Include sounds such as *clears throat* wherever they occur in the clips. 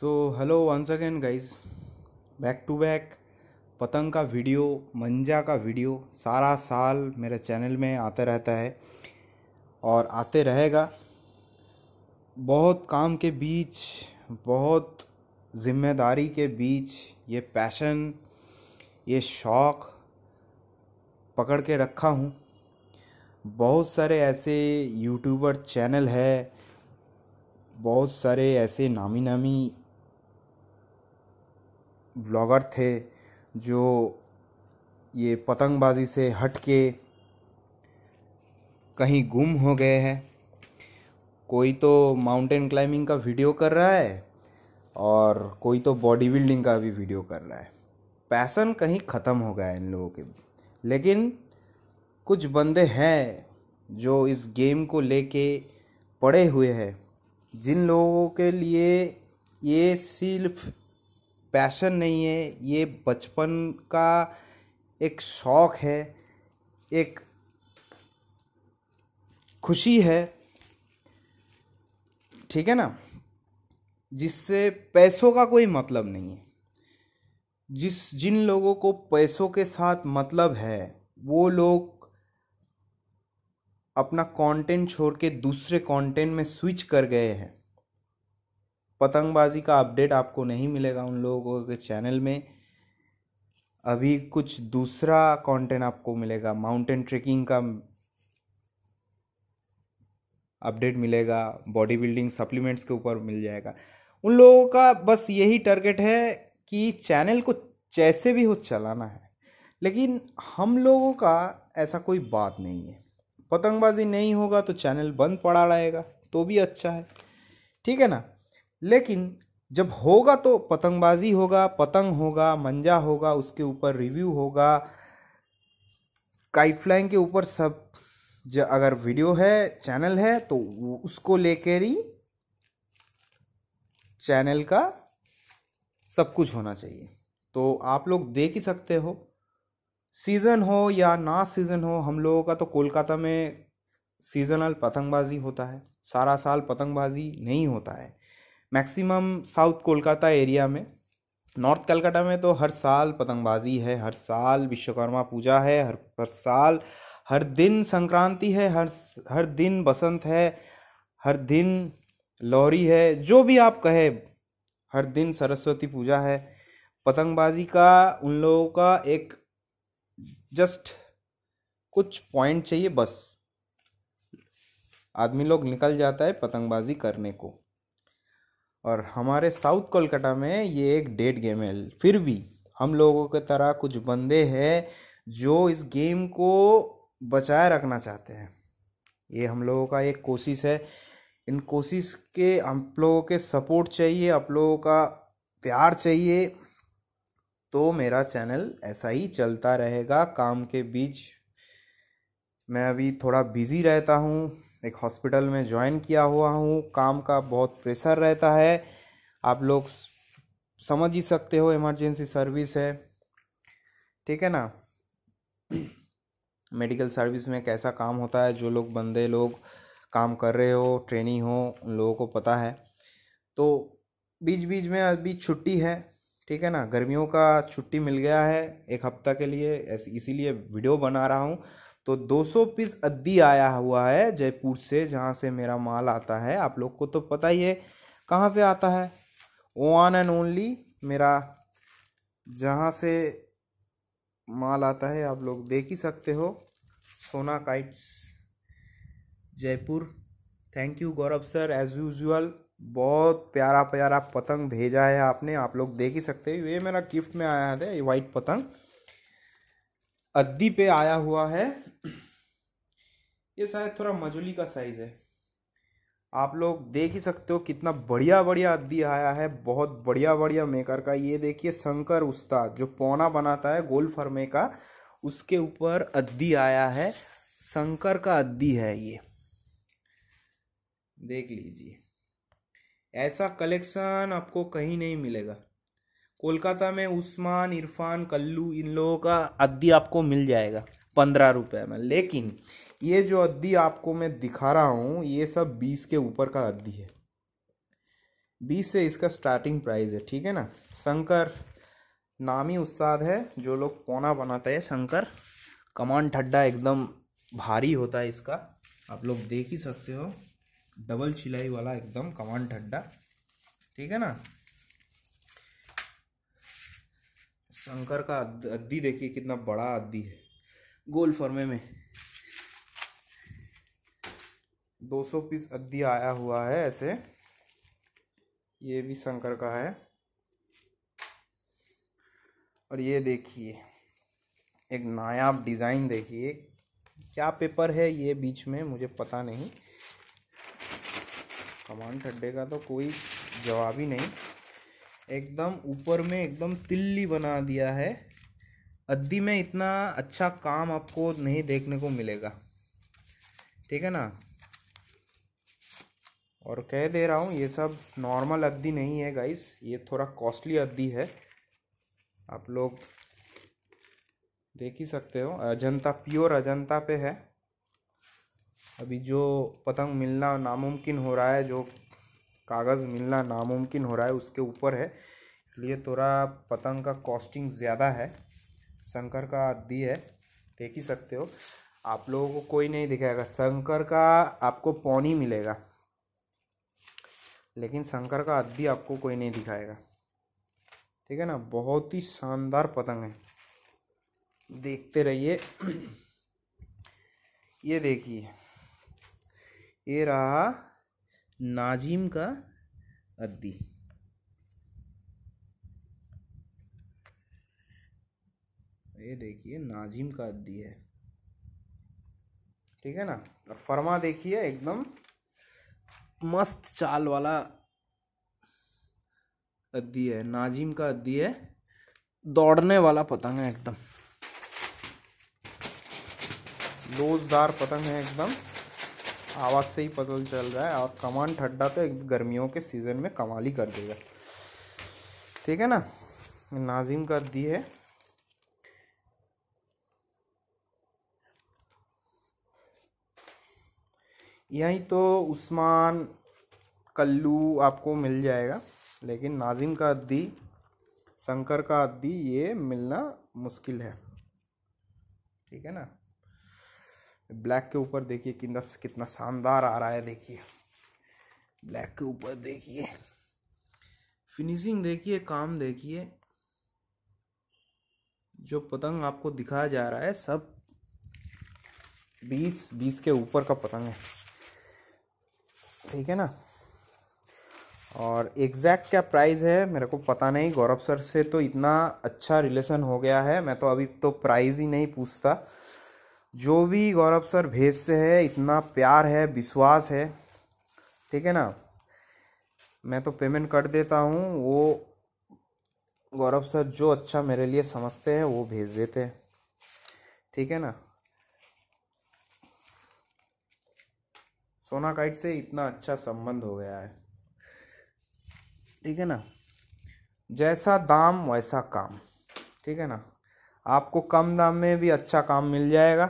so hello once again guys back to back पतंग का video मंजा का वीडियो सारा साल मेरे चैनल में आता रहता है और आते रहेगा बहुत काम के बीच बहुत जिम्मेदारी के बीच ये पैशन ये शौक़ पकड़ के रखा हूँ बहुत सारे ऐसे यूट्यूबर चैनल है बहुत सारे ऐसे नामी नामी ब्लॉगर थे जो ये पतंगबाजी से हट के कहीं गुम हो गए हैं कोई तो माउंटेन क्लाइंबिंग का वीडियो कर रहा है और कोई तो बॉडी बिल्डिंग का भी वीडियो कर रहा है पैसन कहीं ख़त्म हो गया है इन लोगों के लेकिन कुछ बंदे हैं जो इस गेम को लेके पड़े हुए हैं जिन लोगों के लिए ये सिर्फ पैशन नहीं है ये बचपन का एक शौक़ है एक खुशी है ठीक है ना जिससे पैसों का कोई मतलब नहीं है जिस जिन लोगों को पैसों के साथ मतलब है वो लोग अपना कंटेंट छोड़ के दूसरे कंटेंट में स्विच कर गए हैं पतंगबाजी का अपडेट आपको नहीं मिलेगा उन लोगों के चैनल में अभी कुछ दूसरा कंटेंट आपको मिलेगा माउंटेन ट्रेकिंग का अपडेट मिलेगा बॉडी बिल्डिंग सप्लीमेंट्स के ऊपर मिल जाएगा उन लोगों का बस यही टारगेट है कि चैनल को जैसे भी हो चलाना है लेकिन हम लोगों का ऐसा कोई बात नहीं है पतंगबाजी नहीं होगा तो चैनल बंद पड़ा रहेगा तो भी अच्छा है ठीक है ना लेकिन जब होगा तो पतंगबाजी होगा पतंग होगा मंजा होगा उसके ऊपर रिव्यू होगा काइट फ्लाइंग के ऊपर सब अगर वीडियो है चैनल है तो उसको लेकर ही चैनल का सब कुछ होना चाहिए तो आप लोग देख ही सकते हो सीज़न हो या ना सीज़न हो हम लोगों का तो कोलकाता में सीज़नल पतंगबाजी होता है सारा साल पतंगबाजी नहीं होता है मैक्सिमम साउथ कोलकाता एरिया में नॉर्थ कलकत्ता में तो हर साल पतंगबाजी है हर साल विश्वकर्मा पूजा है हर हर साल हर दिन संक्रांति है हर हर दिन बसंत है हर दिन लोहरी है जो भी आप कहे हर दिन सरस्वती पूजा है पतंगबाजी का उन लोगों का एक जस्ट कुछ पॉइंट चाहिए बस आदमी लोग निकल जाता है पतंगबाजी करने को और हमारे साउथ कोलकाता में ये एक डेड गेम है फिर भी हम लोगों के तरह कुछ बंदे हैं जो इस गेम को बचाए रखना चाहते हैं ये हम लोगों का एक कोशिश है इन कोशिश के हम लोगों के सपोर्ट चाहिए आप लोगों का प्यार चाहिए तो मेरा चैनल ऐसा ही चलता रहेगा काम के बीच मैं अभी थोड़ा बिज़ी रहता हूँ एक हॉस्पिटल में ज्वाइन किया हुआ हूँ काम का बहुत प्रेशर रहता है आप लोग समझ ही सकते हो इमरजेंसी सर्विस है ठीक है ना मेडिकल *clears throat* सर्विस में कैसा काम होता है जो लोग बंदे लोग काम कर रहे हो ट्रेनिंग हो उन लोगों को पता है तो बीच बीच में अभी छुट्टी है ठीक है ना गर्मियों का छुट्टी मिल गया है एक हफ्ता के लिए इसीलिए वीडियो बना रहा हूँ तो 200 पीस अद्दी आया हुआ है जयपुर से जहाँ से मेरा माल आता है आप लोग को तो पता ही है कहाँ से आता है वन एंड ओनली मेरा जहाँ से माल आता है आप लोग देख ही सकते हो Sona kites Jaipur thank you Gaurav sir as usual बहुत प्यारा प्यारा पतंग भेजा है आपने आप लोग देख ही सकते हो ये मेरा गिफ्ट में आया था ये वाइट पतंग अद्दी पे आया हुआ है ये शायद थोड़ा मजुली का साइज़ है आप लोग देख ही सकते हो कितना बढ़िया बढ़िया अद्दी आया है बहुत बढ़िया बढ़िया मेकर का ये देखिए शंकर उस्ताद जो पौना बनाता है गोल फर्मे का उसके ऊपर अद्दी आया है शंकर का अद्दी है ये देख लीजिए ऐसा कलेक्शन आपको कहीं नहीं मिलेगा कोलकाता में उस्मान इरफान कल्लू इन लोगों का अद्दी आपको मिल जाएगा पंद्रह रुपये में लेकिन ये जो अद्दी आपको मैं दिखा रहा हूँ ये सब बीस के ऊपर का अद्दी है बीस से इसका स्टार्टिंग प्राइस है ठीक है ना शंकर नामी उस्ताद है जो लोग पौना बनाते हैं शंकर कमान ठड्डा एकदम भारी होता है इसका आप लोग देख ही सकते हो डबल छिलाई वाला एकदम कमान ठड्डा ठीक है ना शंकर का अद्दी देखिए कितना बड़ा अद्दी है गोल फॉर्मे में 200 पीस अद्धि आया हुआ है ऐसे ये भी शंकर का है और ये देखिए एक नायाब डिज़ाइन देखिए क्या पेपर है ये बीच में मुझे पता नहीं कमान ठड्डे का तो कोई जवाब ही नहीं एकदम ऊपर में एकदम तिल्ली बना दिया है अद्दी में इतना अच्छा काम आपको नहीं देखने को मिलेगा ठीक है ना और कह दे रहा हूँ ये सब नॉर्मल अद्दी नहीं है गाइस ये थोड़ा कॉस्टली अद्दी है आप लोग देख ही सकते हो अजंता प्योर अजंता पे है अभी जो पतंग मिलना नामुमकिन हो रहा है जो कागज़ मिलना नामुमकिन हो रहा है उसके ऊपर है इसलिए थोड़ा पतंग का कॉस्टिंग ज़्यादा है शंकर का दी है देख ही सकते हो आप लोगों को कोई नहीं दिखाएगा शंकर का आपको पौनी मिलेगा लेकिन शंकर का अद्दी आपको कोई नहीं दिखाएगा ठीक है ना बहुत ही शानदार पतंग है देखते रहिए *clears throat* ये देखिए ये रहा नाजिम का अद्दी ये देखिए नाजिम का अद्दी है ठीक है ना और फरमा देखिए एकदम मस्त चाल वाला अद्दी है नाजिम का अद्दी है दौड़ने वाला पतंग है एकदम लोजदार पतंग है एकदम आवाज़ से ही पतल चल रहा है और कमान ठड्डा तो गर्मियों के सीज़न में कमाल ही कर देगा ठीक है ना नाजिम का अद्दी है यहीं तो उस्मान कल्लू आपको मिल जाएगा लेकिन नाजिम का अद्दी शंकर का अद्दी ये मिलना मुश्किल है ठीक है ना ब्लैक के ऊपर देखिए किंदस कितना शानदार आ रहा है देखिए ब्लैक के ऊपर देखिए फिनिशिंग देखिए काम देखिए जो पतंग आपको दिखाया जा रहा है सब बीस बीस के ऊपर का पतंग है ठीक है ना और एग्जैक्ट क्या प्राइस है मेरे को पता नहीं गौरव सर से तो इतना अच्छा रिलेशन हो गया है मैं तो अभी तो प्राइस ही नहीं पूछता जो भी गौरव सर भेजते हैं इतना प्यार है विश्वास है ठीक है ना मैं तो पेमेंट कर देता हूँ वो गौरव सर जो अच्छा मेरे लिए समझते हैं वो भेज देते हैं ठीक है ना सोनाकाइट से इतना अच्छा संबंध हो गया है ठीक है ना जैसा दाम वैसा काम ठीक है ना आपको कम दाम में भी अच्छा काम मिल जाएगा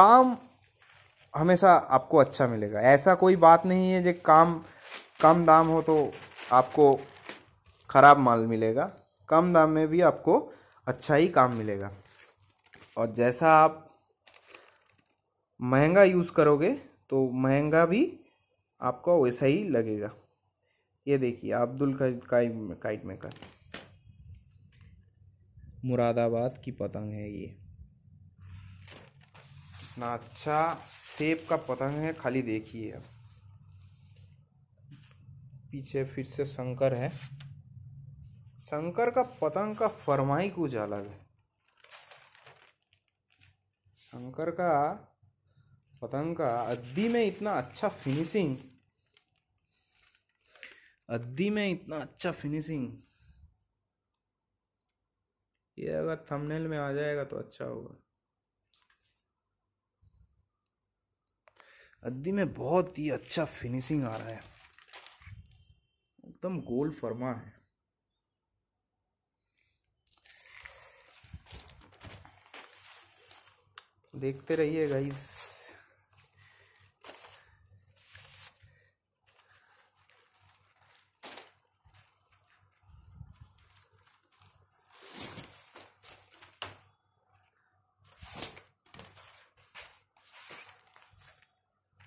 काम हमेशा आपको अच्छा मिलेगा ऐसा कोई बात नहीं है जो काम कम दाम हो तो आपको ख़राब माल मिलेगा कम दाम में भी आपको अच्छा ही काम मिलेगा और जैसा आप महंगा यूज़ करोगे तो महंगा भी आपको वैसा ही लगेगा ये देखिए अब्दुल काइट मेकर मुरादाबाद की पतंग है ये कितना अच्छा सेब का पतंग है खाली देखिए आप पीछे फिर से शंकर है शंकर का पतंग का फरमाई कुछ अलग है शंकर का पतंग का अद्दी में इतना अच्छा फिनिशिंग अद्दी में इतना अच्छा फिनिशिंग ये अगर थंबनेल में आ जाएगा तो अच्छा होगा अद्दी में बहुत ही अच्छा फिनिशिंग आ रहा है एकदम गोल फर्मा है देखते रहिए गाइस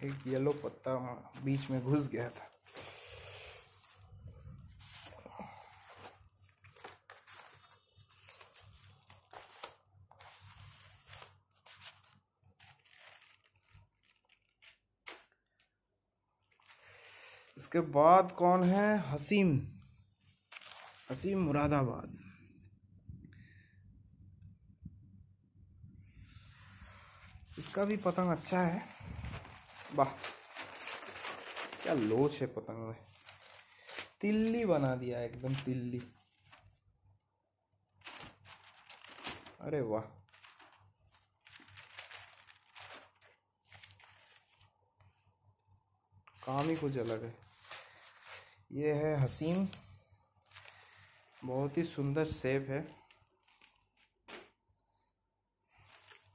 एक येलो पत्ता बीच में घुस गया था उसके बाद कौन है हसीम हसीम मुरादाबाद इसका भी पतंग अच्छा है वाह क्या लोच है पतंग में तिल्ली बना दिया एकदम तिल्ली अरे वाह काम ही कुछ अलग है ये है हसीम बहुत ही सुंदर सेब है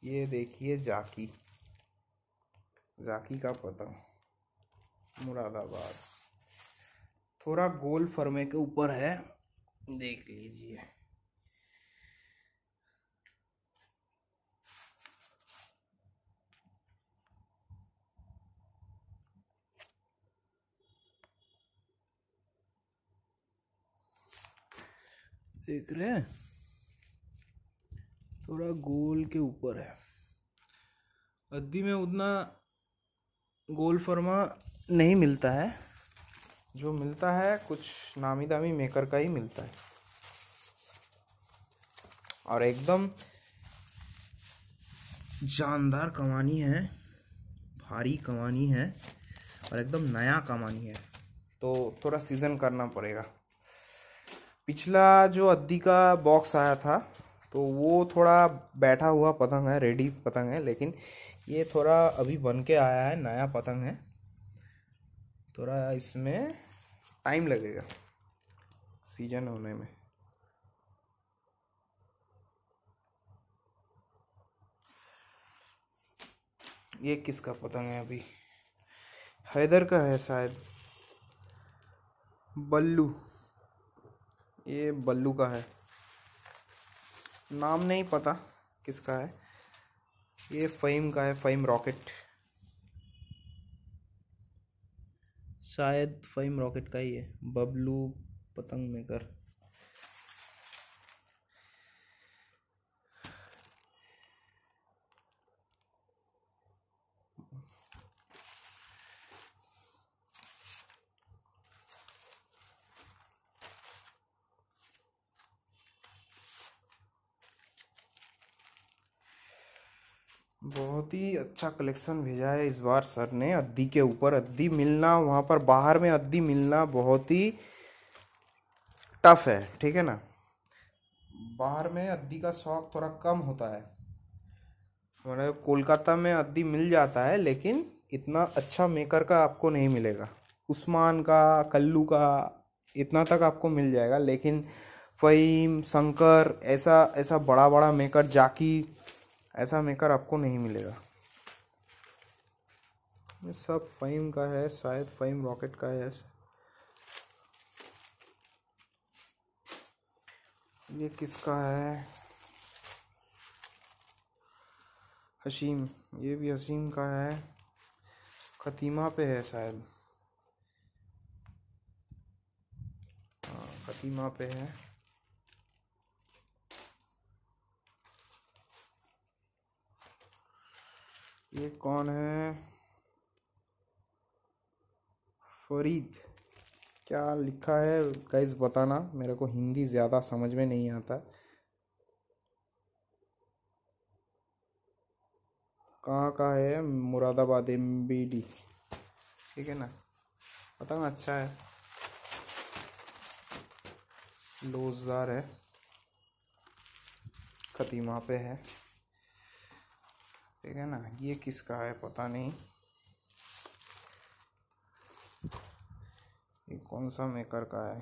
ये देखिए जाकी जाकी का पता मुरादाबाद थोड़ा गोल फरमे के ऊपर है देख लीजिए देख रहे हैं थोड़ा गोल के ऊपर है अद्दी में उतना गोल फर्मा नहीं मिलता है जो मिलता है कुछ नामी दामी मेकर का ही मिलता है और एकदम जानदार कमानी है भारी कमानी है और एकदम नया कमानी है तो थोड़ा सीज़न करना पड़ेगा पिछला जो अद्दी का बॉक्स आया था तो वो थोड़ा बैठा हुआ पतंग है रेडी पतंग है लेकिन ये थोड़ा अभी बन के आया है नया पतंग है थोड़ा इसमें टाइम लगेगा सीजन होने में ये किसका पतंग है अभी हैदर का है शायद बल्लू ये बल्लू का है नाम नहीं पता किसका है ये फेम का है फ़ेम रॉकेट शायद फेम रॉकेट का ही है बबलू पतंग मेकर बहुत ही अच्छा कलेक्शन भेजा है इस बार सर ने अद्दी के ऊपर अद्दी मिलना वहाँ पर बाहर में अद्दी मिलना बहुत ही टफ है ठीक है ना बाहर में अद्दी का शौक थोड़ा कम होता है मतलब कोलकाता में अद्दी मिल जाता है लेकिन इतना अच्छा मेकर का आपको नहीं मिलेगा उस्मान का कल्लू का इतना तक आपको मिल जाएगा लेकिन फ़हीम शंकर ऐसा ऐसा बड़ा बड़ा मेकर जाकी ऐसा मेकर आपको नहीं मिलेगा ये सब फाइम का है शायद फाइम रॉकेट का है ये किसका है हसीम ये भी हसीम का है खतीमा पे है शायद हाँ खतीमा पे है ये कौन है फरीद क्या लिखा है गाइस बताना मेरे को हिंदी ज़्यादा समझ में नहीं आता कहाँ का है मुरादाबाद एम बी डी ठीक है ना ना अच्छा है लोजदार है खतीमा पे है ठीक है ना ये किसका है पता नहीं ये कौन सा मेकर का है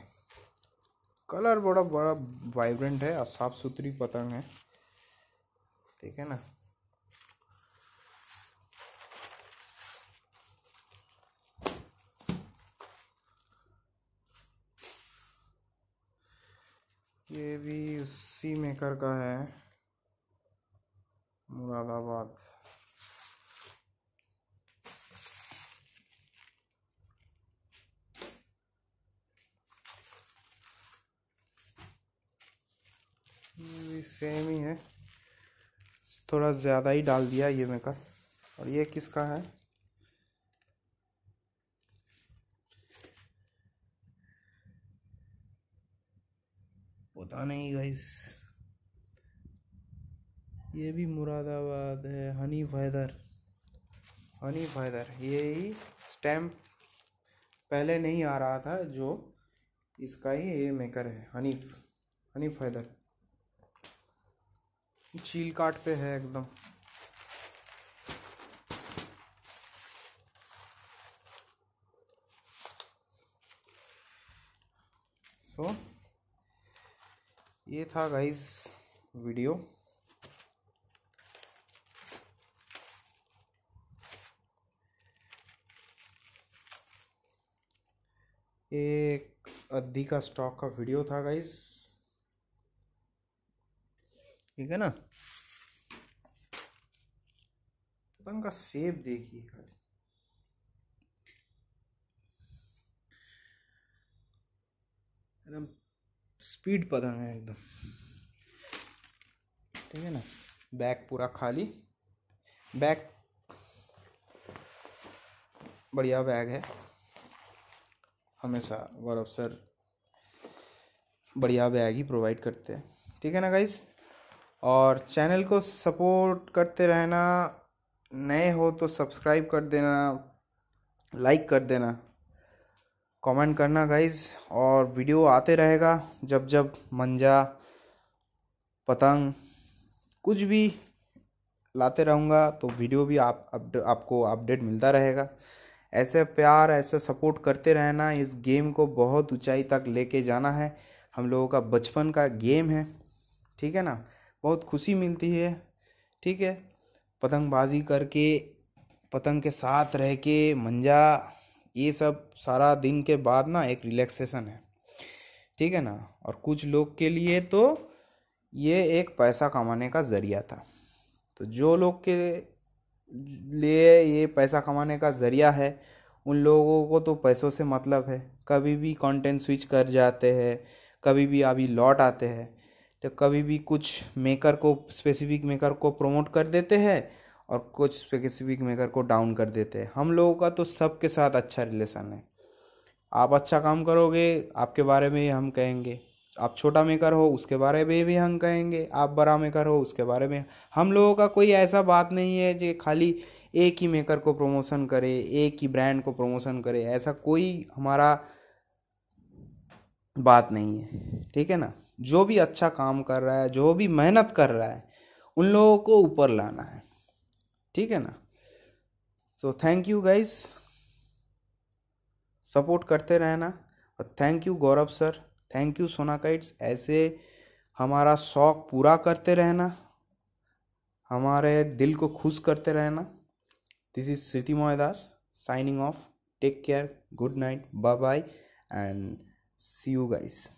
कलर बड़ा बड़ा वाइब्रेंट है और साफ सुथरी पतंग है ठीक है ना ये भी उसी मेकर का है मुरादाबाद भी सेम ही है थोड़ा ज़्यादा ही डाल दिया ये मेकर और ये किसका है पता नहीं गाइस ये भी मुरादाबाद है हनी फैदर हनी फैदर ये ही स्टैम्प पहले नहीं आ रहा था जो इसका ही ये मेकर है हनीफ हनी फैदर चील काट पे है एकदम सो so, ये था गाइस वीडियो एक अद्धी का स्टॉक का वीडियो था गाइस ठीक है ना पतंग का सेप देखिए खाली एकदम स्पीड पतंग है एकदम ठीक है ना बैक पूरा खाली बैक बढ़िया बैग है हमेशा वर अफसर बढ़िया बैग ही प्रोवाइड करते हैं ठीक है ना गाइज़ और चैनल को सपोर्ट करते रहना नए हो तो सब्सक्राइब कर देना लाइक कर देना कमेंट करना गाइज और वीडियो आते रहेगा जब जब मंजा पतंग कुछ भी लाते रहूँगा तो वीडियो भी आप अपड, आपको अपडेट मिलता रहेगा ऐसे प्यार ऐसे सपोर्ट करते रहना इस गेम को बहुत ऊंचाई तक लेके जाना है हम लोगों का बचपन का गेम है ठीक है ना बहुत खुशी मिलती है ठीक है पतंगबाजी करके पतंग के साथ रह के मंजा ये सब सारा दिन के बाद ना एक रिलैक्सेशन है ठीक है ना और कुछ लोग के लिए तो ये एक पैसा कमाने का ज़रिया था तो जो लोग के लिए ये पैसा कमाने का ज़रिया है उन लोगों को तो पैसों से मतलब है कभी भी कंटेंट स्विच कर जाते हैं कभी भी अभी लौट आते हैं तो कभी भी कुछ मेकर को स्पेसिफिक मेकर को प्रमोट कर देते हैं और कुछ स्पेसिफिक मेकर को डाउन कर देते हैं हम लोगों का तो सबके साथ अच्छा रिलेशन है आप अच्छा काम करोगे आपके बारे में हम कहेंगे आप छोटा मेकर हो उसके बारे में भी हम कहेंगे आप बड़ा मेकर हो उसके बारे में हम लोगों का कोई ऐसा बात नहीं है जो खाली एक ही मेकर को प्रमोशन करे एक ही ब्रांड को प्रमोशन करे ऐसा कोई हमारा बात नहीं है ठीक है ना जो भी अच्छा काम कर रहा है जो भी मेहनत कर रहा है उन लोगों को ऊपर लाना है ठीक है ना so thank you guys support करते रहना और thank you Gaurav sir thank you Sona kites ऐसे हमारा शौक पूरा करते रहना हमारे दिल को खुश करते रहना this is Shruti Mohdas signing off take care good night bye bye and see you guys